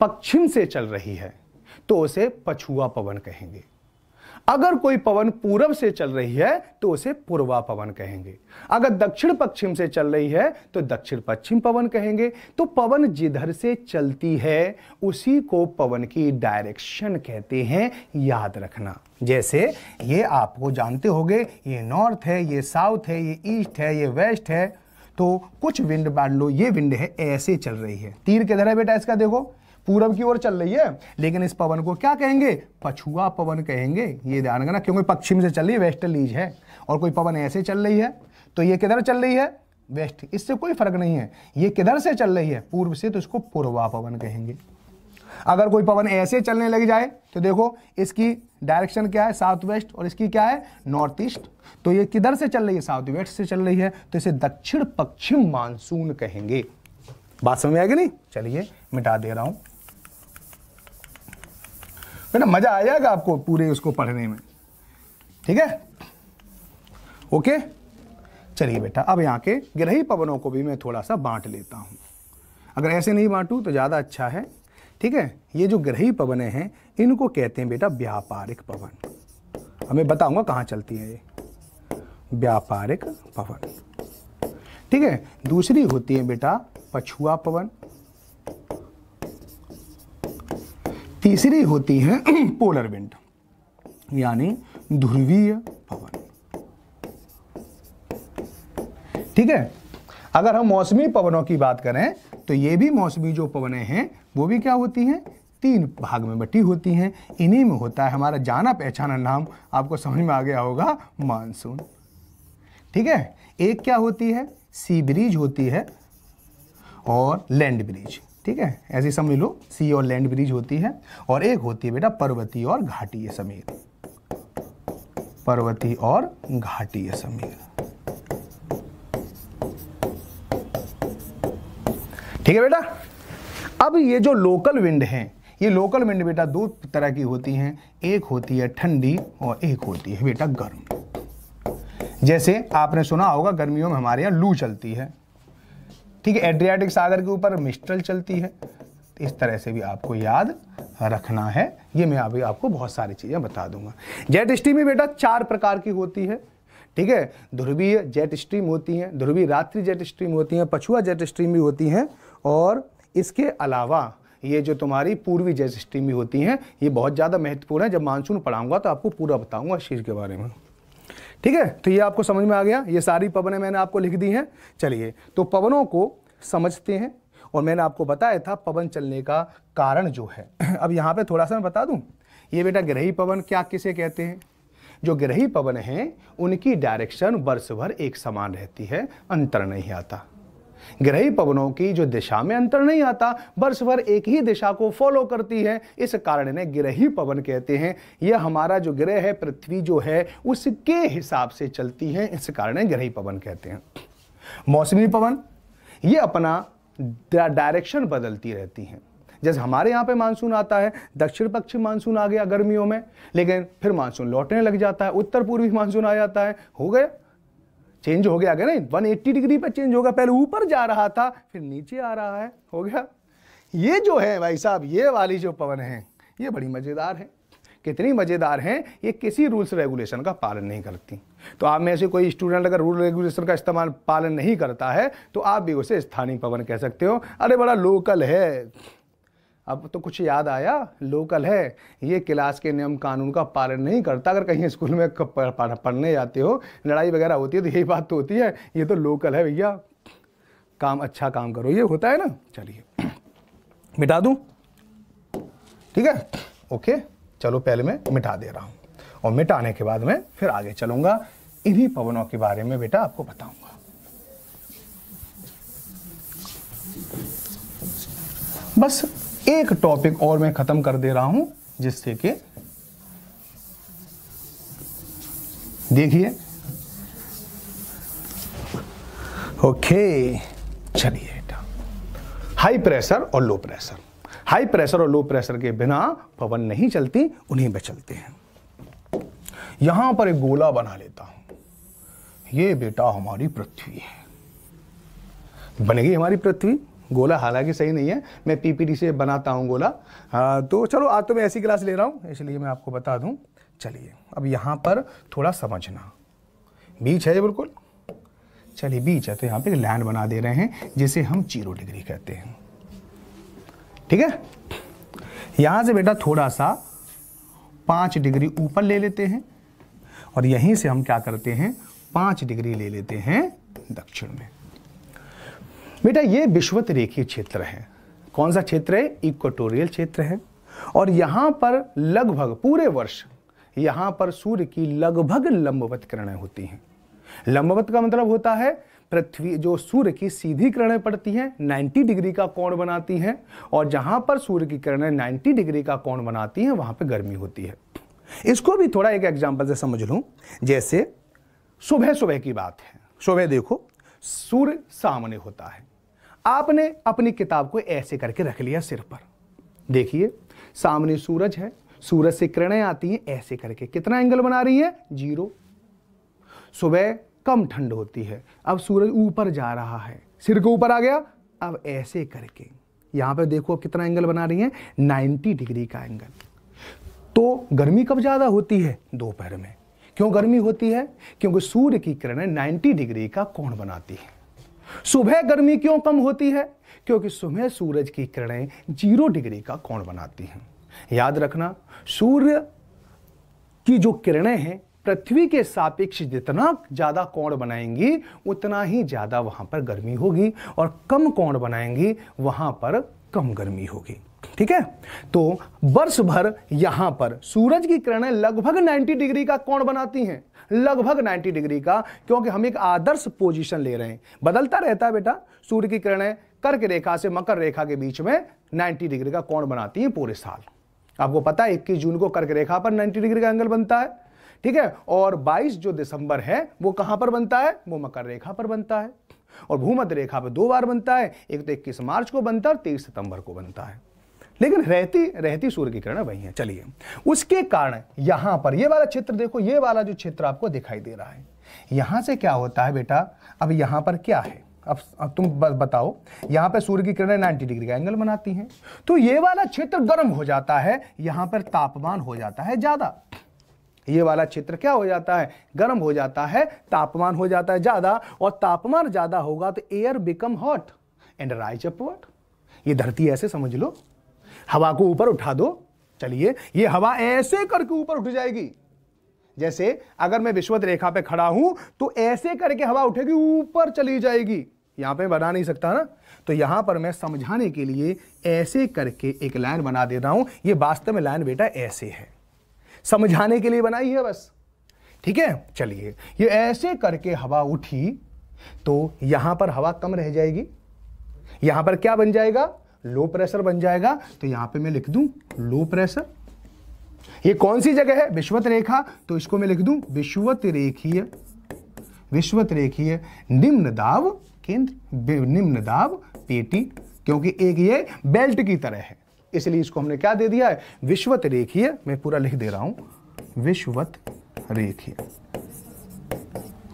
पश्चिम से चल रही है तो उसे पछुआ पवन कहेंगे अगर कोई पवन पूरब से चल रही है तो उसे पूर्वा पवन कहेंगे अगर दक्षिण पश्चिम से चल रही है तो दक्षिण पश्चिम पवन कहेंगे तो पवन जिधर से चलती है उसी को पवन की डायरेक्शन कहते हैं याद रखना जैसे ये आपको जानते होंगे ये नॉर्थ है ये साउथ है ये ईस्ट है ये वेस्ट है तो कुछ विंड बांट लो ये विंड है ऐसे चल रही है तीर किधर है बेटा इसका देखो पूरब की ओर चल रही है लेकिन इस पवन को क्या कहेंगे पछुआ पवन कहेंगे ये ध्यान रखना क्योंकि पश्चिम से चल रही है वेस्टर्लीज है और कोई पवन ऐसे चल रही है तो ये किधर चल रही है वेस्ट इससे कोई फर्क नहीं है ये किधर से चल रही है पूर्व से तो इसको पूर्वा पवन कहेंगे अगर कोई पवन ऐसे चलने लग जाए तो देखो इसकी डायरेक्शन क्या है साउथ वेस्ट और इसकी क्या है नॉर्थ ईस्ट तो ये किधर से चल रही है साउथ वेस्ट से चल रही है तो इसे दक्षिण पश्चिम मानसून कहेंगे बात समझ में आएगी नहीं चलिए मिटा दे रहा हूँ है ना मज़ा जाएगा आपको पूरे उसको पढ़ने में ठीक है ओके चलिए बेटा अब यहाँ के ग्रही पवनों को भी मैं थोड़ा सा बांट लेता हूँ अगर ऐसे नहीं बांटूँ तो ज़्यादा अच्छा है ठीक है ये जो ग्रही पवने हैं इनको कहते हैं बेटा व्यापारिक पवन अब मैं बताऊँगा कहाँ चलती है ये व्यापारिक पवन ठीक है दूसरी होती है बेटा पछुआ पवन तीसरी होती है पोलर [CLEARS THROAT] विंड यानी ध्रुवीय पवन ठीक है अगर हम मौसमी पवनों की बात करें तो ये भी मौसमी जो पवने हैं वो भी क्या होती हैं तीन भाग में बटी होती हैं इन्हीं में होता है हमारा जाना पहचाना नाम आपको समझ में आ गया होगा मानसून ठीक है एक क्या होती है सी ब्रिज होती है और लैंड ब्रिज ठीक है ऐसी समझ लो सी और लैंड ब्रिज होती है और एक होती है बेटा पर्वतीय और घाटीय समीर पर्वतीय और घाटीय समीर ठीक है बेटा अब ये जो लोकल विंड है ये लोकल विंड बेटा दो तरह की होती हैं एक होती है ठंडी और एक होती है बेटा गर्म जैसे आपने सुना होगा गर्मियों में हमारे यहाँ लू चलती है ठीक है एड्रियाटिक सागर के ऊपर मिस्ट्रल चलती है तो इस तरह से भी आपको याद रखना है ये मैं अभी आपको बहुत सारी चीज़ें बता दूंगा जेट स्ट्रीम बेटा चार प्रकार की होती है ठीक है ध्रुवीय जेट स्ट्रीम होती हैं ध्रुवीय रात्रि जेट स्ट्रीम होती हैं पछुआ जेट स्ट्रीम भी होती हैं और इसके अलावा ये जो तुम्हारी पूर्वी जेट स्ट्रीम भी होती हैं ये बहुत ज़्यादा महत्वपूर्ण है जब मानसून पढ़ाऊंगा तो आपको पूरा बताऊंगा इस चीज़ के बारे में ठीक है तो ये आपको समझ में आ गया ये सारी पवनें मैंने आपको लिख दी हैं चलिए तो पवनों को समझते हैं और मैंने आपको बताया था पवन चलने का कारण जो है [CLEARS THROAT] अब यहाँ पे थोड़ा सा मैं बता दूँ ये बेटा ग्रही पवन क्या किसे कहते हैं जो ग्रही पवन हैं उनकी डायरेक्शन वर्ष भर एक समान रहती है अंतर नहीं आता ग्रही पवनों की जो दिशा में अंतर नहीं आता वर्ष भर एक ही दिशा को फॉलो करती है इस कारण इन्हें ग्रही पवन कहते हैं यह हमारा जो ग्रह है पृथ्वी जो है उसके हिसाब से चलती है इस कारण ग्रही पवन कहते हैं मौसमी पवन ये अपना डायरेक्शन बदलती रहती हैं जैसे हमारे यहाँ पे मानसून आता है दक्षिण पश्चिम मानसून आ गया गर्मियों में लेकिन फिर मानसून लौटने लग जाता है उत्तर पूर्वी मानसून आ जाता है हो गया चेंज हो गया नहीं ना 180 डिग्री पर चेंज होगा पहले ऊपर जा रहा था फिर नीचे आ रहा है हो गया ये जो है भाई साहब ये वाली जो पवन है ये बड़ी मज़ेदार है कितनी मज़ेदार हैं ये किसी रूल्स रेगुलेशन का पालन नहीं करती तो आप में से कोई स्टूडेंट अगर रूल रेगुलेशन का इस्तेमाल पालन नहीं करता है तो आप भी उसे स्थानीय पवन कह सकते हो अरे बड़ा लोकल है अब तो कुछ याद आया लोकल है ये क्लास के नियम कानून का पालन नहीं करता अगर कहीं स्कूल में पढ़ने जाते हो लड़ाई वगैरह होती है तो यही बात तो होती है ये तो लोकल है भैया काम अच्छा काम करो ये होता है ना चलिए मिटा दूँ ठीक है ओके चलो पहले मैं मिटा दे रहा हूँ और मिटाने के बाद मैं फिर आगे चलूँगा इन्हीं पवनों के बारे में बेटा आपको बताऊँगा बस एक टॉपिक और मैं खत्म कर दे रहा हूं जिससे कि देखिए ओके चलिए हाई प्रेशर और लो प्रेशर हाई प्रेशर और लो प्रेशर के बिना पवन नहीं चलती उन्हीं पे चलते हैं यहां पर एक गोला बना लेता हूं ये बेटा हमारी पृथ्वी है बनेगी हमारी पृथ्वी गोला हालांकि सही नहीं है मैं पीपीटी से बनाता हूँ गोला आ, हाँ, तो चलो आज तो मैं ऐसी क्लास ले रहा हूँ इसलिए मैं आपको बता दूँ चलिए अब यहाँ पर थोड़ा समझना बीच है बिल्कुल चलिए बीच है तो यहाँ पे लैंड बना दे रहे हैं जिसे हम जीरो डिग्री कहते हैं ठीक है यहाँ से बेटा थोड़ा सा पाँच डिग्री ऊपर ले लेते हैं और यहीं से हम क्या करते हैं पाँच डिग्री ले लेते हैं दक्षिण में बेटा ये विश्वत रेखीय क्षेत्र है कौन सा क्षेत्र है इक्वेटोरियल क्षेत्र है और यहाँ पर लगभग पूरे वर्ष यहाँ पर सूर्य की लगभग लंबवत किरणें होती हैं लंबवत का मतलब होता है पृथ्वी जो सूर्य की सीधी किरणें पड़ती हैं 90 डिग्री का कोण बनाती हैं और जहाँ पर सूर्य की किरणें 90 डिग्री का कोण बनाती हैं वहाँ पर गर्मी होती है इसको भी थोड़ा एक एग्जाम्पल से समझ लूँ जैसे सुबह सुबह की बात है सुबह देखो सूर्य सामने होता है आपने अपनी किताब को ऐसे करके रख लिया सिर पर देखिए सामने सूरज है सूरज से किरणें आती हैं ऐसे करके कितना एंगल बना रही है जीरो सुबह कम ठंड होती है अब सूरज ऊपर जा रहा है सिर के ऊपर आ गया अब ऐसे करके यहां पर देखो कितना एंगल बना रही है नाइन्टी डिग्री का एंगल तो गर्मी कब ज़्यादा होती है दोपहर में क्यों गर्मी होती है क्योंकि सूर्य की किरणें 90 डिग्री का कोण बनाती है सुबह गर्मी क्यों कम होती है क्योंकि सुबह सूरज की किरणें जीरो डिग्री का कोण बनाती हैं याद रखना सूर्य की जो किरणें हैं पृथ्वी के सापेक्ष जितना ज़्यादा कोण बनाएंगी उतना ही ज़्यादा वहाँ पर गर्मी होगी और कम कोण बनाएंगी वहाँ पर कम गर्मी होगी ठीक है तो वर्ष भर यहां पर सूरज की किरणें लगभग 90 डिग्री का कोण बनाती हैं लगभग 90 डिग्री का क्योंकि हम एक आदर्श पोजीशन ले रहे हैं बदलता रहता है बेटा सूर्य की किरणें कर्क रेखा से मकर रेखा के बीच में 90 डिग्री का कोण बनाती हैं पूरे साल आपको पता है इक्कीस जून को कर्क रेखा पर नाइन्टी डिग्री का एंगल बनता है ठीक है और 22 जो दिसंबर है वो कहां पर बनता है वो मकर रेखा पर बनता है और भूमध्य रेखा पर दो बार बनता है एक तो इक्कीस मार्च को बनता है और तेईस सितंबर को बनता है लेकिन रहती रहती सूर्य की किरण वही है चलिए उसके कारण यहां पर ये वाला क्षेत्र देखो ये वाला जो क्षेत्र आपको दिखाई दे रहा है यहां से क्या होता है बेटा अब यहां पर क्या है अब, अब तुम बताओ यहां पर सूर्य की किरणें 90 डिग्री का एंगल बनाती हैं तो ये वाला क्षेत्र गर्म हो जाता है यहां पर तापमान हो जाता है ज़्यादा ये वाला क्षेत्र क्या हो जाता है गर्म हो जाता है तापमान हो जाता है ज़्यादा और तापमान ज़्यादा होगा तो air become hot and rise upward ये धरती ऐसे समझ लो हवा को ऊपर उठा दो चलिए ये हवा ऐसे करके ऊपर उठ जाएगी जैसे अगर मैं विश्वत रेखा पे खड़ा हूं तो ऐसे करके हवा उठेगी ऊपर चली जाएगी यहां पे बना नहीं सकता ना तो यहां पर मैं समझाने के लिए ऐसे करके एक लाइन बना दे रहा हूं ये वास्तव में लाइन बेटा ऐसे है समझाने के लिए बनाई है बस ठीक है चलिए ये ऐसे करके हवा उठी तो यहां पर हवा कम रह जाएगी यहां पर क्या बन जाएगा लो प्रेशर बन जाएगा तो यहां पे मैं लिख दूं लो प्रेशर ये कौन सी जगह है विश्वत रेखा तो इसको मैं लिख दूं विश्वत रेखीय विश्वत रेखीय निम्न दाब केंद्र निम्न दाब पेटी क्योंकि एक ये बेल्ट की तरह है इसलिए इसको हमने क्या दे दिया है विश्वत रेखीय मैं पूरा लिख दे रहा हूं विश्वत रेखीय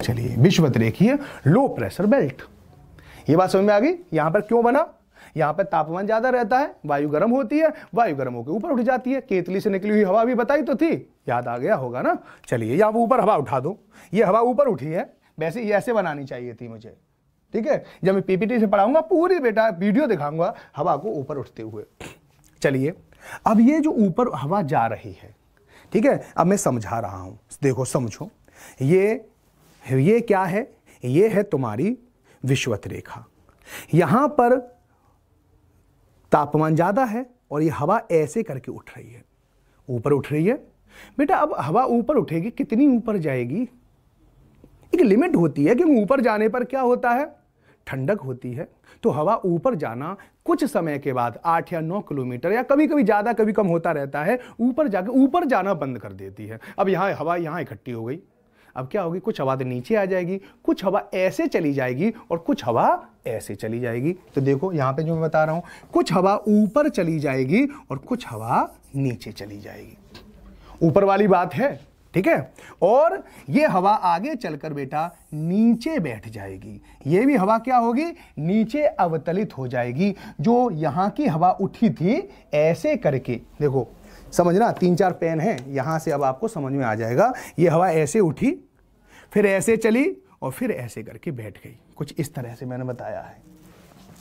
चलिए विश्वत रेखीय लो प्रेशर बेल्ट ये बात समझ में आ गई यहां पर क्यों बना यहाँ पर तापमान ज़्यादा रहता है वायु गर्म होती है वायु गर्म होकर ऊपर उठ जाती है केतली से निकली हुई हवा भी बताई तो थी याद आ गया होगा ना चलिए यहाँ ऊपर हवा उठा दो ये हवा ऊपर उठी है वैसे ये ऐसे बनानी चाहिए थी मुझे ठीक है जब मैं पीपीटी से पढ़ाऊंगा पूरी बेटा वीडियो दिखाऊंगा हवा को ऊपर उठते हुए चलिए अब ये जो ऊपर हवा जा रही है ठीक है अब मैं समझा रहा हूं देखो समझो ये ये क्या है ये है तुम्हारी विश्वत रेखा यहाँ पर तापमान ज़्यादा है और ये हवा ऐसे करके उठ रही है ऊपर उठ रही है बेटा अब हवा ऊपर उठेगी कितनी ऊपर जाएगी एक लिमिट होती है कि ऊपर जाने पर क्या होता है ठंडक होती है तो हवा ऊपर जाना कुछ समय के बाद आठ या नौ किलोमीटर या कभी कभी ज़्यादा कभी कम होता रहता है ऊपर जाके ऊपर जाना बंद कर देती है अब यहाँ हवा यहाँ इकट्ठी हो गई अब क्या होगी कुछ हवा तो नीचे आ जाएगी कुछ हवा ऐसे चली जाएगी और कुछ हवा ऐसे चली जाएगी तो देखो यहाँ पे जो मैं बता रहा हूँ कुछ हवा ऊपर चली जाएगी और कुछ हवा नीचे चली जाएगी ऊपर वाली बात है ठीक है और ये हवा आगे चलकर बेटा नीचे बैठ जाएगी ये भी हवा क्या होगी नीचे अवतलित हो जाएगी जो यहाँ की हवा उठी थी ऐसे करके देखो समझना तीन चार पेन हैं यहाँ से अब आपको समझ में आ जाएगा ये हवा ऐसे उठी फिर ऐसे चली और फिर ऐसे करके बैठ गई कुछ इस तरह से मैंने बताया है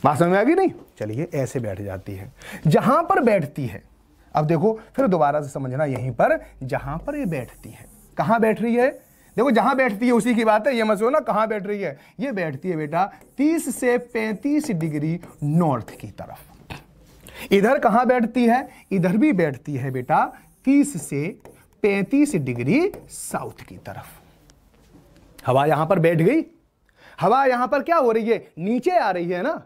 बात समझ में आ गई नहीं चलिए ऐसे बैठ जाती है जहाँ पर बैठती है अब देखो फिर दोबारा से समझना यहीं पर जहाँ पर ये बैठती है कहाँ बैठ रही है देखो जहाँ बैठती है उसी की बात है ये मत ना कहाँ बैठ रही है ये बैठती है बेटा तीस से पैंतीस डिग्री नॉर्थ की तरफ इधर कहां बैठती है इधर भी बैठती है बेटा तीस से 35 डिग्री साउथ की तरफ हवा यहां पर बैठ गई हवा यहां पर क्या हो रही है नीचे आ रही है ना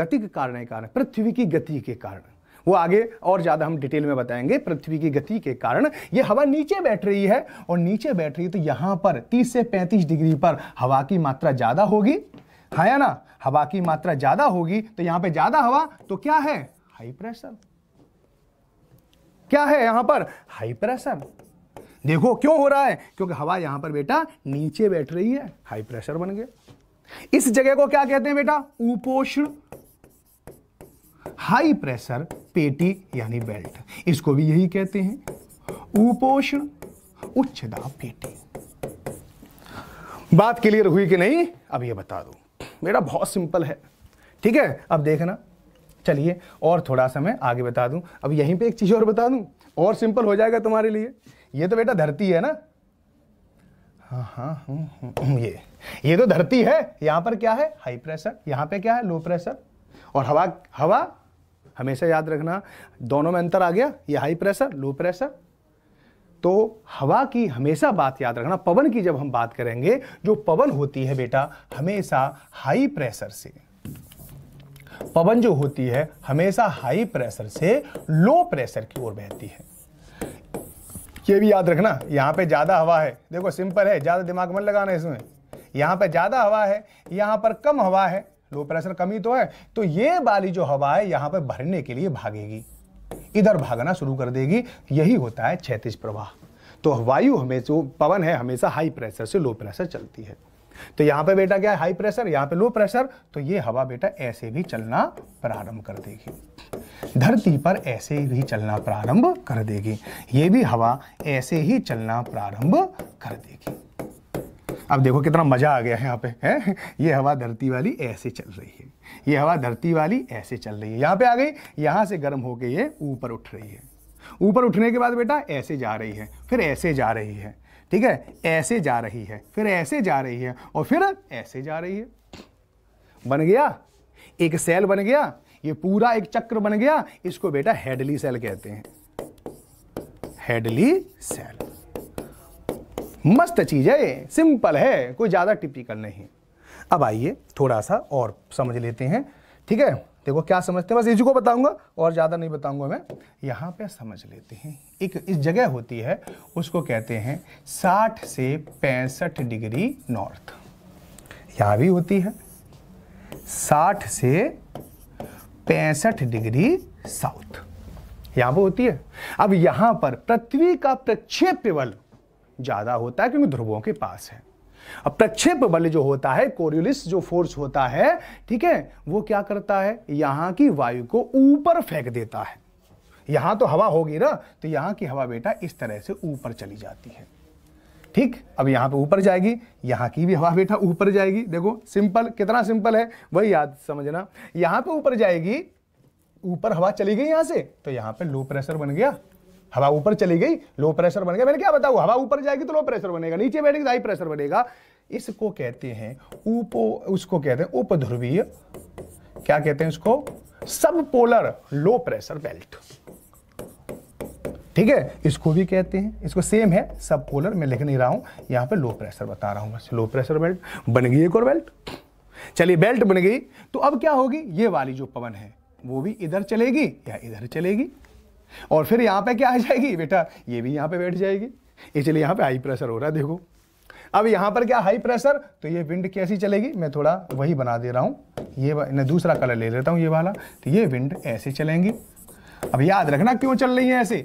गति के कारण कारण पृथ्वी की गति के कारण वो आगे और ज़्यादा हम डिटेल में बताएंगे पृथ्वी की गति के कारण ये हवा नीचे बैठ रही है और नीचे बैठ रही है तो यहां पर 30 से 35 डिग्री पर हवा की मात्रा ज़्यादा होगी है हाँ ना हवा की मात्रा ज्यादा होगी तो यहां पे ज्यादा हवा तो क्या है हाई प्रेशर क्या है यहां पर हाई प्रेशर देखो क्यों हो रहा है क्योंकि हवा यहां पर बेटा नीचे बैठ रही है हाई प्रेशर बन गया इस जगह को क्या कहते हैं बेटा उपोषण हाई प्रेशर पेटी यानी बेल्ट इसको भी यही कहते हैं उपोषण उच्च दाब पेटी बात क्लियर हुई कि नहीं अब ये बता दो मेरा बहुत सिंपल है ठीक है अब देखना चलिए और थोड़ा सा मैं आगे बता दूं अब यहीं पे एक चीज़ और बता दूं और सिंपल हो जाएगा तुम्हारे लिए ये तो बेटा धरती है ना हाँ हाँ हुँ, हम्म, हम्म, ये ये तो धरती है यहाँ पर क्या है हाई प्रेशर यहाँ पे क्या है लो प्रेशर और हवा हवा हमेशा याद रखना दोनों में अंतर आ गया ये हाई प्रेशर लो प्रेशर तो हवा की हमेशा बात याद रखना पवन की जब हम बात करेंगे जो पवन होती है बेटा हमेशा हाई प्रेशर से पवन जो होती है हमेशा हाई प्रेशर से लो प्रेशर की ओर बहती है ये भी याद रखना यहां पे ज़्यादा हवा है देखो सिंपल है ज़्यादा दिमाग मत लगाना इसमें यहां पे ज़्यादा हवा है यहां पर कम हवा है लो प्रेशर कमी तो है तो ये वाली जो हवा है यहां पर भरने के लिए भागेगी इधर भागना शुरू कर देगी यही होता है क्षैतिज प्रवाह तो वायु हमें जो पवन है हमेशा हाई प्रेशर से लो प्रेशर चलती है तो यहाँ पे बेटा क्या है हाई प्रेशर यहाँ पे लो प्रेशर तो ये हवा बेटा ऐसे भी चलना प्रारंभ कर देगी धरती पर ऐसे भी चलना प्रारंभ कर देगी ये भी हवा ऐसे ही चलना प्रारंभ कर देगी अब देखो कितना मज़ा आ गया है यहाँ पे है ये हवा धरती वाली ऐसे चल रही है ये हवा धरती वाली ऐसे चल रही है यहाँ पे आ गई यहाँ से गर्म होके ये ऊपर उठ रही है ऊपर उठने के बाद बेटा ऐसे जा रही है फिर ऐसे जा रही है ठीक है ऐसे जा रही है फिर ऐसे जा रही है और फिर ऐसे जा रही है बन गया एक सेल बन गया ये पूरा एक चक्र बन गया इसको बेटा हेडली सेल कहते हैं हेडली सेल मस्त चीज़ है ये सिंपल है कोई ज़्यादा टिपिकल नहीं अब आइए थोड़ा सा और समझ लेते हैं ठीक है देखो क्या समझते हैं बस इसी को बताऊंगा और ज़्यादा नहीं बताऊंगा मैं यहां पे समझ लेते हैं एक इस जगह होती है उसको कहते हैं 60 से पैंसठ डिग्री नॉर्थ यहां भी होती है 60 से पैंसठ डिग्री साउथ यहां पर होती है अब यहां पर पृथ्वी का प्रक्षेप्य बल ज़्यादा होता है क्योंकि ध्रुवों के पास है अब प्रक्षेप बल जो होता है कोरियोलिस जो फोर्स होता है ठीक है वो क्या करता है यहां की वायु को ऊपर फेंक देता है यहां तो हवा होगी ना तो यहां की हवा बेटा इस तरह से ऊपर चली जाती है ठीक अब यहां पे ऊपर जाएगी यहां की भी हवा बेटा ऊपर जाएगी देखो सिंपल कितना सिंपल है वही याद समझना यहां पे ऊपर जाएगी ऊपर हवा चली गई यहां से तो यहां पे लो प्रेशर बन गया हवा ऊपर चली गई लो प्रेशर बन गया मैंने क्या बताऊ हवा ऊपर जाएगी तो लो प्रेशर बनेगा नीचे बैठेगी तो हाई प्रेशर बनेगा इसको कहते हैं उपो उसको कहते हैं उपध्रुवीय क्या कहते हैं उसको सब पोलर लो प्रेशर बेल्ट ठीक है इसको भी कहते हैं इसको सेम है सब पोलर मैं लिख नहीं रहा हूं यहां पे लो प्रेशर बता रहा हूं बस लो प्रेशर बेल्ट बन गई एक और बेल्ट चलिए बेल्ट बन गई तो अब क्या होगी ये वाली जो पवन है वो भी इधर चलेगी या इधर चलेगी और फिर यहाँ पे क्या आ जाएगी बेटा ये भी यहाँ पे बैठ जाएगी इसलिए यहाँ पे हाई प्रेशर हो रहा है देखो अब यहाँ पर क्या हाई प्रेशर तो ये विंड कैसी चलेगी मैं थोड़ा वही बना दे रहा हूँ ये मैं दूसरा कलर ले लेता हूँ ये वाला तो ये विंड ऐसे चलेंगी अब याद रखना क्यों चल रही है ऐसे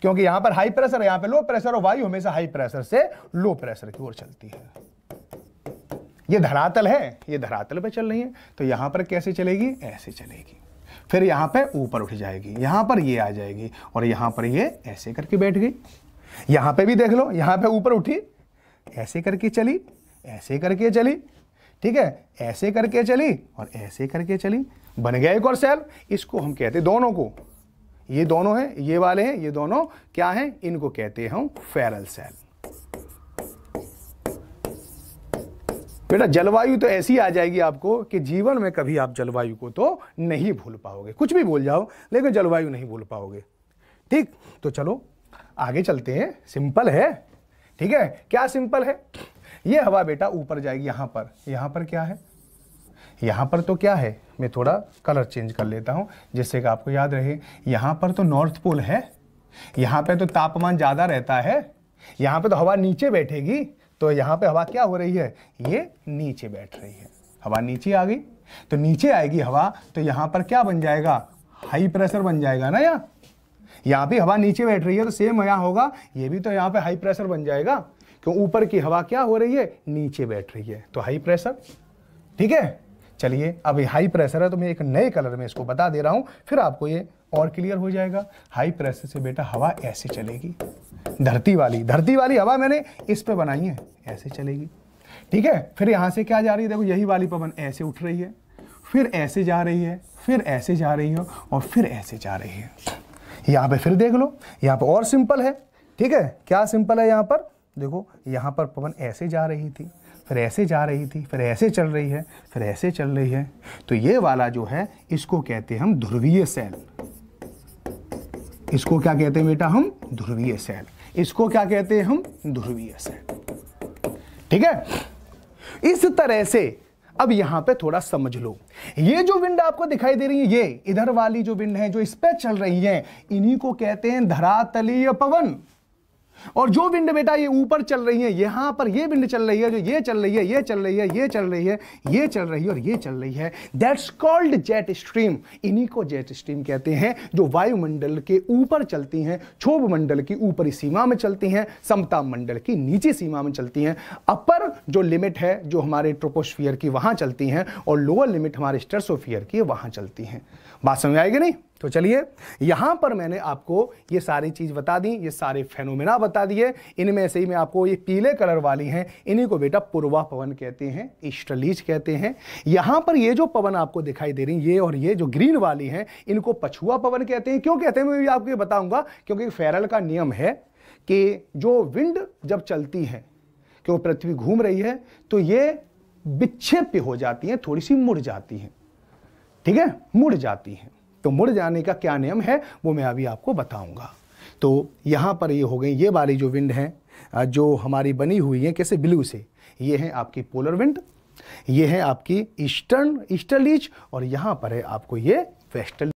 क्योंकि यहाँ पर हाई प्रेशर है यहाँ पे लो प्रेशर और वायु हमेशा हाई प्रेशर से लो प्रेशर की ओर चलती है ये धरातल है ये धरातल पे चल रही है तो यहाँ पर कैसे चलेगी ऐसे चलेगी फिर यहाँ पे ऊपर उठ जाएगी यहाँ पर ये आ जाएगी और यहाँ पर ये ऐसे करके बैठ गई यहाँ पे भी देख लो यहाँ पे ऊपर उठी ऐसे करके चली ऐसे करके चली ठीक है ऐसे करके चली और ऐसे करके चली बन गया एक और सेल इसको हम कहते दोनों को ये दोनों हैं ये वाले हैं ये दोनों क्या हैं इनको कहते हैं हम फेरल सेल बेटा जलवायु तो ऐसी आ जाएगी आपको कि जीवन में कभी आप जलवायु को तो नहीं भूल पाओगे कुछ भी भूल जाओ लेकिन जलवायु नहीं भूल पाओगे ठीक तो चलो आगे चलते हैं सिंपल है ठीक है क्या सिंपल है ये हवा बेटा ऊपर जाएगी यहाँ पर यहाँ पर क्या है यहाँ पर तो क्या है मैं थोड़ा कलर चेंज कर लेता हूँ जिससे कि आपको याद रहे यहाँ पर तो नॉर्थ पोल है यहाँ पे तो तापमान ज़्यादा रहता है यहाँ पे तो हवा नीचे बैठेगी तो यहाँ पे हवा क्या हो रही है ये नीचे बैठ रही है हवा नीचे आ गई तो नीचे आएगी हवा तो यहां पर क्या बन जाएगा हाई प्रेशर बन जाएगा ना यहाँ यहां भी हवा नीचे बैठ रही है तो सेम यहाँ होगा ये भी तो यहाँ पे हाई प्रेशर बन जाएगा क्यों ऊपर की हवा क्या हो रही है नीचे बैठ रही है तो हाई प्रेशर ठीक है चलिए अब ये हाई प्रेशर है तो मैं एक नए कलर में इसको बता दे रहा हूं फिर आपको ये और क्लियर हो जाएगा हाई प्रेशर से बेटा हवा ऐसे चलेगी धरती वाली धरती वाली हवा मैंने इस पे बनाई है ऐसे चलेगी ठीक है फिर यहाँ से क्या जा रही है देखो यही वाली पवन ऐसे उठ रही है फिर ऐसे जा रही है फिर ऐसे जा रही है और फिर ऐसे जा रही है यहाँ पे फिर देख लो यहाँ पे और सिंपल है ठीक है क्या सिंपल है यहाँ पर देखो यहाँ पर पवन ऐसे जा रही थी फिर ऐसे जा रही थी फिर ऐसे चल रही है फिर ऐसे चल रही है तो ये वाला जो है इसको कहते हैं हम ध्रुवीय सेल इसको क्या कहते हैं बेटा हम ध्रुवीय सेल इसको क्या कहते हैं हम ध्रुवीय सेल ठीक है इस तरह से अब यहां पे थोड़ा समझ लो ये जो विंड आपको दिखाई दे रही है ये इधर वाली जो विंड है जो इस पे चल रही है इन्हीं को कहते हैं धरातलीय पवन और जो विंड बेटा ये ऊपर चल रही है यहां पर ये विंड चल रही है जो ये चल रही है ये चल रही है ये चल रही है ये चल रही है और ये चल रही है दैट्स कॉल्ड जेट स्ट्रीम इन्हीं को जेट स्ट्रीम कहते हैं जो वायुमंडल के ऊपर चलती हैं क्षोभ मंडल की ऊपरी सीमा में चलती हैं समता मंडल की नीचे सीमा में चलती हैं अपर जो लिमिट है जो हमारे ट्रोपोस्फियर की वहां चलती हैं और लोअर लिमिट हमारे स्टर्सोफियर की वहां चलती हैं बात समझ आएगी नहीं तो चलिए यहाँ पर मैंने आपको ये सारी चीज़ बता दी ये सारे फेनोमेना बता दिए इनमें से ही मैं आपको ये पीले कलर वाली हैं इन्हीं को बेटा पूर्वा पवन कहते हैं ईस्टलीज कहते हैं यहाँ पर ये जो पवन आपको दिखाई दे रही ये और ये जो ग्रीन वाली हैं इनको पछुआ पवन कहते हैं क्यों कहते हैं मैं भी आपको ये बताऊँगा क्योंकि फेरल का नियम है कि जो विंड जब चलती है क्यों पृथ्वी घूम रही है तो ये विक्षेप्य हो जाती हैं थोड़ी सी मुड़ जाती हैं ठीक है मुड़ जाती हैं तो मुड़ जाने का क्या नियम है वो मैं अभी आपको बताऊंगा तो यहाँ पर ये हो गई ये वाली जो विंड हैं जो हमारी बनी हुई हैं कैसे ब्लू से ये हैं आपकी पोलर विंड ये है आपकी ईस्टर्न ईस्टर्लीच और यहाँ पर है आपको ये वेस्टर्न